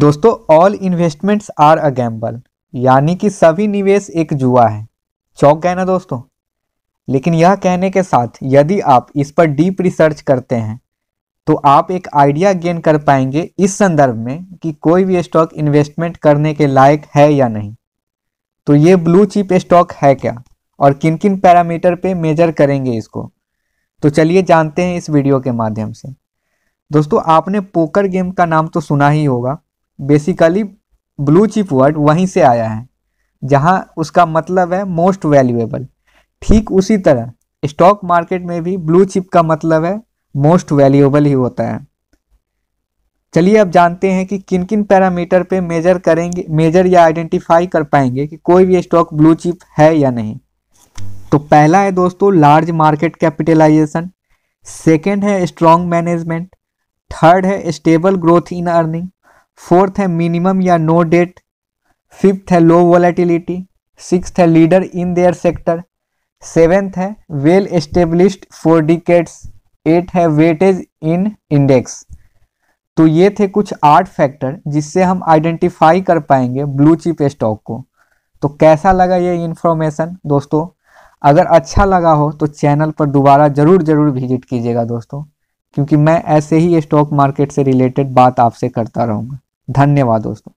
दोस्तों all investments are a gamble यानी कि सभी निवेश एक जुआ है चौक गए ना दोस्तों लेकिन यह कहने के साथ यदि आप इस पर डीप रिसर्च करते हैं तो आप एक आइडिया गेन कर पाएंगे इस संदर्भ में कि कोई भी स्टॉक इन्वेस्टमेंट करने के लायक है या नहीं तो ये ब्लू चिप स्टॉक है क्या और किन किन पैरामीटर पे मेजर करेंगे इसको तो चलिए जानते हैं इस वीडियो के माध्यम से दोस्तों आपने पोकर गेम का नाम तो सुना ही होगा बेसिकली ब्लू चिप वर्ड वहीं से आया है जहां उसका मतलब है मोस्ट वैल्यूएबल ठीक उसी तरह स्टॉक मार्केट में भी ब्लू चिप का मतलब है मोस्ट वैल्यूएबल ही होता है चलिए अब जानते हैं कि किन किन पैरामीटर पे मेजर करेंगे मेजर या आइडेंटिफाई कर पाएंगे कि कोई भी स्टॉक ब्लू चिप है या नहीं तो पहला है दोस्तों लार्ज मार्केट कैपिटलाइजेशन सेकेंड है स्ट्रॉन्ग मैनेजमेंट थर्ड है stable growth in earning fourth है मिनिमम या नो डेट फिफ्थ है लो वॉलेटिलिटी सिक्स्थ है leader in their sector seventh है well established four decades eight है वेटेज इन इंडेक्स तो ये थे कुछ आठ फैक्टर जिससे हम आइडेंटिफाई कर पाएंगे ब्लू चिप स्टॉक को तो कैसा लगा ये इन्फॉर्मेशन दोस्तों अगर अच्छा लगा हो तो चैनल पर दोबारा ज़रूर ज़रूर विजिट कीजिएगा दोस्तों क्योंकि मैं ऐसे ही स्टॉक मार्केट से रिलेटेड बात आपसे करता रहूँगा धन्यवाद दोस्तों